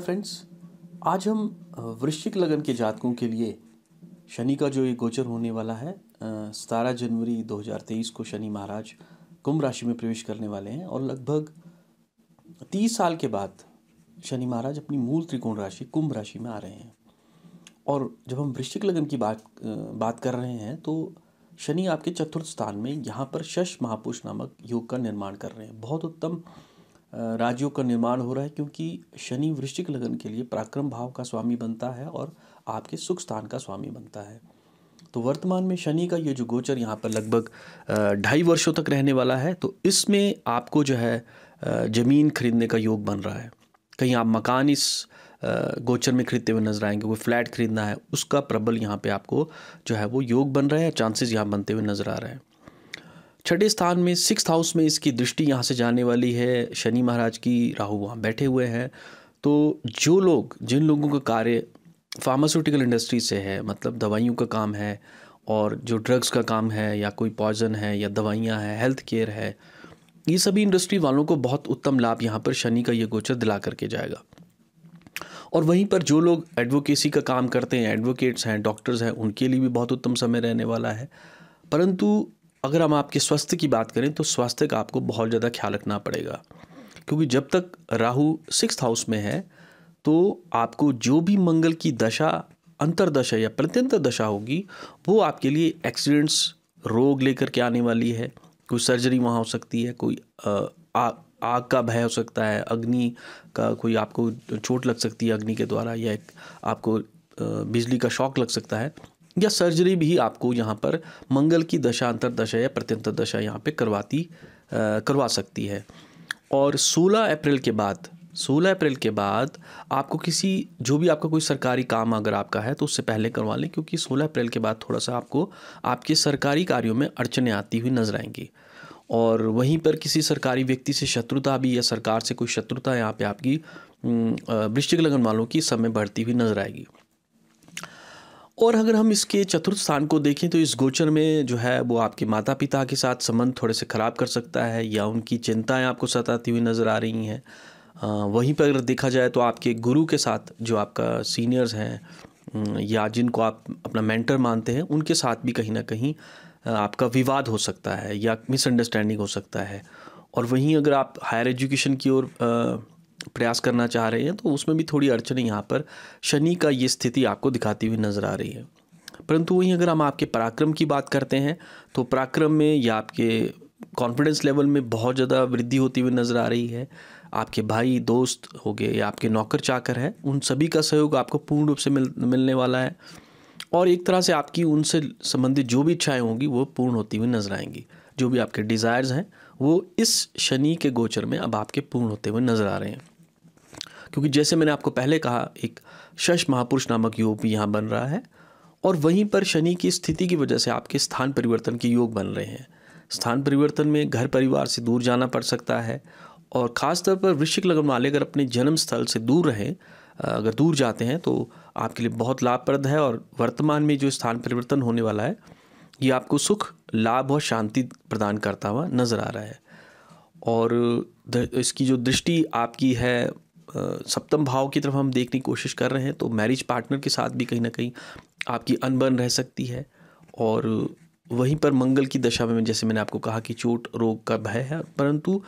friends आज हम वृश्चिक लगन के जातकों के लिए शनि का जो ये गोचर होने वाला है सतारह जनवरी 2023 को शनि महाराज कुंभ राशि में प्रवेश करने वाले हैं और लगभग तीस साल के बाद शनि महाराज अपनी मूल त्रिकोण राशि कुंभ राशि में आ रहे हैं और जब हम वृश्चिक लगन की बात बात कर रहे हैं तो शनि आपके चतुर्थ स्थान में यहाँ पर शश महापुरुष नामक योग का निर्माण कर रहे हैं बहुत उत्तम राज्यों का निर्माण हो रहा है क्योंकि शनि वृश्चिक लगन के लिए पराक्रम भाव का स्वामी बनता है और आपके सुख स्थान का स्वामी बनता है तो वर्तमान में शनि का ये जो गोचर यहाँ पर लगभग ढाई वर्षों तक रहने वाला है तो इसमें आपको जो है ज़मीन खरीदने का योग बन रहा है कहीं आप मकान इस गोचर में खरीदते हुए नजर आएंगे कोई फ्लैट खरीदना है उसका प्रबल यहाँ पे आपको जो है वो योग बन रहा है चांसेस यहाँ बनते हुए नज़र आ रहे हैं छठे स्थान में सिक्स हाउस में इसकी दृष्टि यहाँ से जाने वाली है शनि महाराज की राहु वहाँ बैठे हुए हैं तो जो लोग जिन लोगों का कार्य फार्मास्यूटिकल इंडस्ट्री से है मतलब दवाइयों का काम है और जो ड्रग्स का काम है या कोई पॉइजन है या दवाइयाँ हैं हेल्थ केयर है ये सभी इंडस्ट्री वालों को बहुत उत्तम लाभ यहाँ पर शनि का ये गोचर दिला करके जाएगा और वहीं पर जो लोग एडवोकेसी का काम करते हैं एडवोकेट्स हैं डॉक्टर्स हैं उनके लिए भी बहुत उत्तम समय रहने वाला है परंतु अगर हम आपके स्वास्थ्य की बात करें तो स्वास्थ्य का आपको बहुत ज़्यादा ख्याल रखना पड़ेगा क्योंकि जब तक राहु सिक्स हाउस में है तो आपको जो भी मंगल की दशा अंतरदशा या प्रत्यंतर दशा होगी वो आपके लिए एक्सीडेंट्स रोग लेकर के आने वाली है कोई सर्जरी वहाँ हो सकती है कोई आग आग का भय हो सकता है अग्नि का कोई आपको चोट लग सकती है अग्नि के द्वारा या एक आपको बिजली का शॉक लग सकता है या सर्जरी भी आपको यहाँ पर मंगल की दशा अंतर दशा या प्रत्यंतर दशा यहाँ पे करवाती आ, करवा सकती है और 16 अप्रैल के बाद 16 अप्रैल के बाद आपको किसी जो भी आपका कोई सरकारी काम अगर आपका है तो उससे पहले करवा लें क्योंकि 16 अप्रैल के बाद थोड़ा सा आपको आपके सरकारी कार्यों में अड़चने आती हुई नजर आएंगी और वहीं पर किसी सरकारी व्यक्ति से शत्रुता भी या सरकार से कोई शत्रुता यहाँ पे आपकी वृश्चिक लगन वालों की समय बढ़ती हुई नजर आएगी और अगर हम इसके चतुर्थ स्थान को देखें तो इस गोचर में जो है वो आपके माता पिता के साथ संबंध थोड़े से ख़राब कर सकता है या उनकी चिंताएं आपको सताती हुई नज़र आ रही हैं वहीं पर अगर देखा जाए तो आपके गुरु के साथ जो आपका सीनियर्स हैं या जिनको आप अपना मेंटर मानते हैं उनके साथ भी कहीं ना कहीं आपका विवाद हो सकता है या मिसअंडरस्टैंडिंग हो सकता है और वहीं अगर आप हायर एजुकेशन की ओर प्रयास करना चाह रहे हैं तो उसमें भी थोड़ी अड़चन यहाँ पर शनि का ये स्थिति आपको दिखाती हुई नज़र आ रही है परंतु वहीं अगर हम आपके पराक्रम की बात करते हैं तो पराक्रम में या आपके कॉन्फिडेंस लेवल में बहुत ज़्यादा वृद्धि होती हुई नज़र आ रही है आपके भाई दोस्त हो गए या आपके नौकर चाकर हैं उन सभी का सहयोग आपको पूर्ण रूप से मिल मिलने वाला है और एक तरह से आपकी उनसे संबंधित जो भी इच्छाएं होंगी वो पूर्ण होती हुई नजर आएंगी जो भी आपके डिज़ायर्स हैं वो इस शनि के गोचर में अब आपके पूर्ण होते हुए नज़र आ रहे हैं क्योंकि जैसे मैंने आपको पहले कहा एक शश महापुरुष नामक योग भी यहाँ बन रहा है और वहीं पर शनि की स्थिति की वजह से आपके स्थान परिवर्तन के योग बन रहे हैं स्थान परिवर्तन में घर परिवार से दूर जाना पड़ सकता है और ख़ासतौर पर वृश्चिक लगन वाले अगर अपने जन्म स्थल से दूर रहें अगर दूर जाते हैं तो आपके लिए बहुत लाभप्रद है और वर्तमान में जो स्थान परिवर्तन होने वाला है ये आपको सुख लाभ और शांति प्रदान करता हुआ नज़र आ रहा है और इसकी जो दृष्टि आपकी है सप्तम भाव की तरफ हम देखने की कोशिश कर रहे हैं तो मैरिज पार्टनर के साथ भी कहीं ना कहीं आपकी अनबन रह सकती है और वहीं पर मंगल की दशा में जैसे मैंने आपको कहा कि चोट रोग का भय है परंतु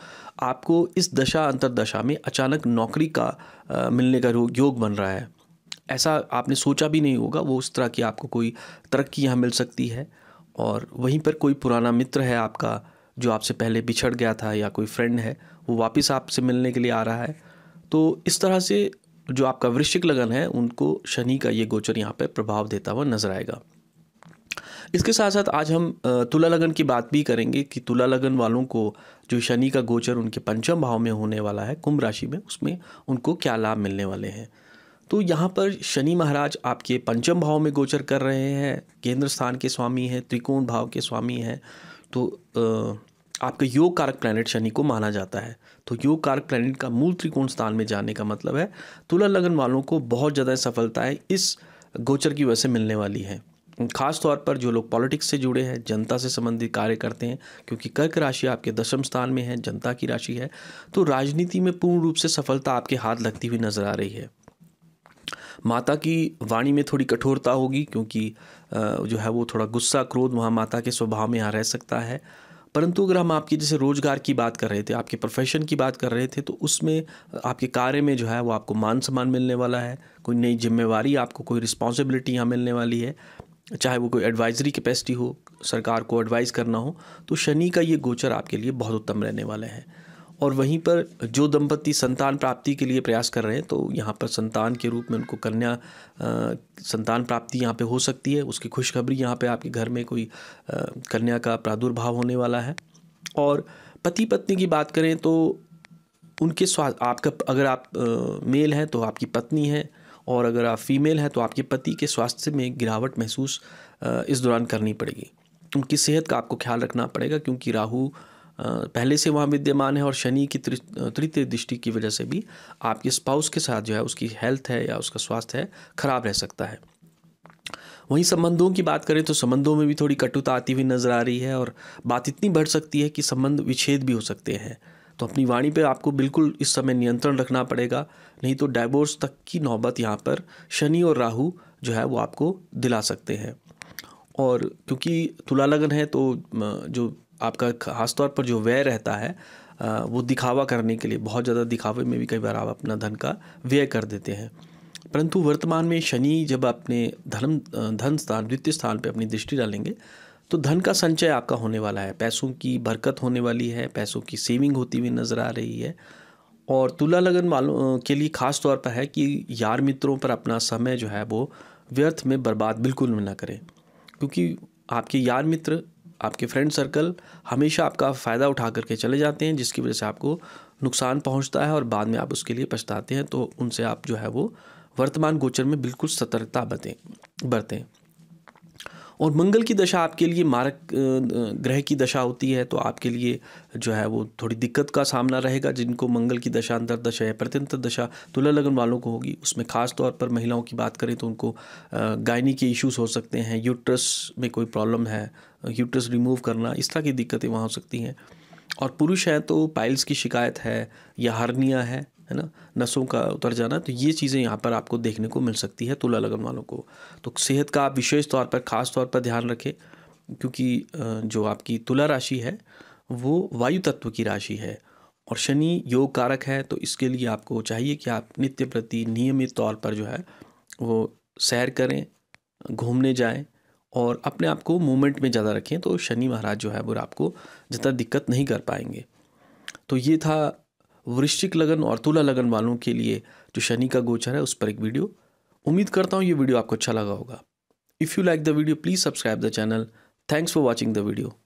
आपको इस दशा अंतरदशा में अचानक नौकरी का आ, मिलने का योग बन रहा है ऐसा आपने सोचा भी नहीं होगा वो उस तरह की आपको कोई तरक्की यहाँ मिल सकती है और वहीं पर कोई पुराना मित्र है आपका जो आपसे पहले बिछड़ गया था या कोई फ्रेंड है वो वापस आपसे मिलने के लिए आ रहा है तो इस तरह से जो आपका वृश्चिक लगन है उनको शनि का ये गोचर यहाँ पर प्रभाव देता हुआ नजर आएगा इसके साथ साथ आज हम तुला लगन की बात भी करेंगे कि तुला लगन वालों को जो शनि का गोचर उनके पंचम भाव में होने वाला है कुंभ राशि में उसमें उनको क्या लाभ मिलने वाले हैं तो यहाँ पर शनि महाराज आपके पंचम भाव में गोचर कर रहे हैं केंद्र स्थान के स्वामी हैं त्रिकोण भाव के स्वामी हैं तो आपके योग कारक प्लैनेट शनि को माना जाता है तो योग कारक प्लैनेट का मूल त्रिकोण स्थान में जाने का मतलब है तुला लगन वालों को बहुत ज़्यादा सफलताएँ इस गोचर की वजह से मिलने वाली है खास तौर पर जो लोग पॉलिटिक्स से जुड़े हैं जनता से संबंधित कार्य करते हैं क्योंकि कर्क राशि आपके दशम स्थान में है जनता की राशि है तो राजनीति में पूर्ण रूप से सफलता आपके हाथ लगती हुई नजर आ रही है माता की वाणी में थोड़ी कठोरता होगी क्योंकि जो है वो थोड़ा गुस्सा क्रोध वहाँ माता के स्वभाव में यहाँ रह सकता है परंतु अगर हम आपकी जैसे रोज़गार की बात कर रहे थे आपके प्रोफेशन की बात कर रहे थे तो उसमें आपके कार्य में जो है वो आपको मान सम्मान मिलने वाला है कोई नई जिम्मेवारी आपको कोई रिस्पॉन्सिबिलिटी यहाँ मिलने वाली है चाहे वो कोई एडवाइजरी कैपेसिटी हो सरकार को एडवाइज़ करना हो तो शनि का ये गोचर आपके लिए बहुत उत्तम रहने वाला है और वहीं पर जो दंपति संतान प्राप्ति के लिए प्रयास कर रहे हैं तो यहाँ पर संतान के रूप में उनको कन्या आ, संतान प्राप्ति यहाँ पे हो सकती है उसकी खुशखबरी यहाँ पे आपके घर में कोई आ, कन्या का प्रादुर्भाव होने वाला है और पति पत्नी की बात करें तो उनके स्वास्थ्य आपका अगर आप आ, मेल हैं तो आपकी पत्नी है और अगर आप फीमेल हैं तो आपके पति के स्वास्थ्य में गिरावट महसूस इस दौरान करनी पड़ेगी उनकी सेहत का आपको ख्याल रखना पड़ेगा क्योंकि राहू पहले से वहाँ विद्यमान है और शनि की तृतीय दृष्टि की वजह से भी आपके स्पाउस के साथ जो है उसकी हेल्थ है या उसका स्वास्थ्य है खराब रह सकता है वहीं संबंधों की बात करें तो संबंधों में भी थोड़ी कटुता आती हुई नज़र आ रही है और बात इतनी बढ़ सकती है कि संबंध विच्छेद भी हो सकते हैं तो अपनी वाणी पे आपको बिल्कुल इस समय नियंत्रण रखना पड़ेगा नहीं तो डाइवोर्स तक की नौबत यहाँ पर शनि और राहु जो है वो आपको दिला सकते हैं और क्योंकि तुला लगन है तो जो आपका खासतौर पर जो व्यय रहता है वो दिखावा करने के लिए बहुत ज़्यादा दिखावे में भी कई बार आप अपना धन का व्यय कर देते हैं परंतु वर्तमान में शनि जब अपने धर्म धन स्थान द्वितीय स्थान पर अपनी दृष्टि डालेंगे तो धन का संचय आपका होने वाला है पैसों की बरकत होने वाली है पैसों की सेविंग होती हुई नज़र आ रही है और तुला लगन वालों के लिए ख़ास तौर पर है कि यार मित्रों पर अपना समय जो है वो व्यर्थ में बर्बाद बिल्कुल भी ना करें क्योंकि आपके यार मित्र आपके फ्रेंड सर्कल हमेशा आपका फ़ायदा उठा करके चले जाते हैं जिसकी वजह से आपको नुकसान पहुंचता है और बाद में आप उसके लिए पछताते हैं तो उनसे आप जो है वो वर्तमान गोचर में बिल्कुल सतर्कता बरतें बरतें और मंगल की दशा आपके लिए मारक ग्रह की दशा होती है तो आपके लिए जो है वो थोड़ी दिक्कत का सामना रहेगा जिनको मंगल की दशा अंतर दशा या प्रत्यंतर दशा तुला लगन वालों को होगी उसमें खास तौर पर महिलाओं की बात करें तो उनको गायनी के इश्यूज हो सकते हैं यूट्रस में कोई प्रॉब्लम है यूट्रस रिमूव करना इस तरह की दिक्कतें वहाँ हो सकती हैं और पुरुष हैं तो पाइल्स की शिकायत है या हार्निया है है ना नसों का उतर जाना तो ये चीज़ें यहाँ पर आपको देखने को मिल सकती है तुला लगन वालों को तो सेहत का आप विशेष तौर पर ख़ास तौर पर ध्यान रखें क्योंकि जो आपकी तुला राशि है वो वायु तत्व की राशि है और शनि योग कारक है तो इसके लिए आपको चाहिए कि आप नित्य प्रति नियमित तौर पर जो है वो सैर करें घूमने जाएं और अपने आप को मूवमेंट में ज़्यादा रखें तो शनि महाराज जो है वो आपको ज़्यादा दिक्कत नहीं कर पाएंगे तो ये था वृश्चिक लगन और तुला लगन वालों के लिए जो शनि का गोचर है उस पर एक वीडियो उम्मीद करता हूँ ये वीडियो आपको अच्छा लगा होगा if you like the video please subscribe the channel thanks for watching the video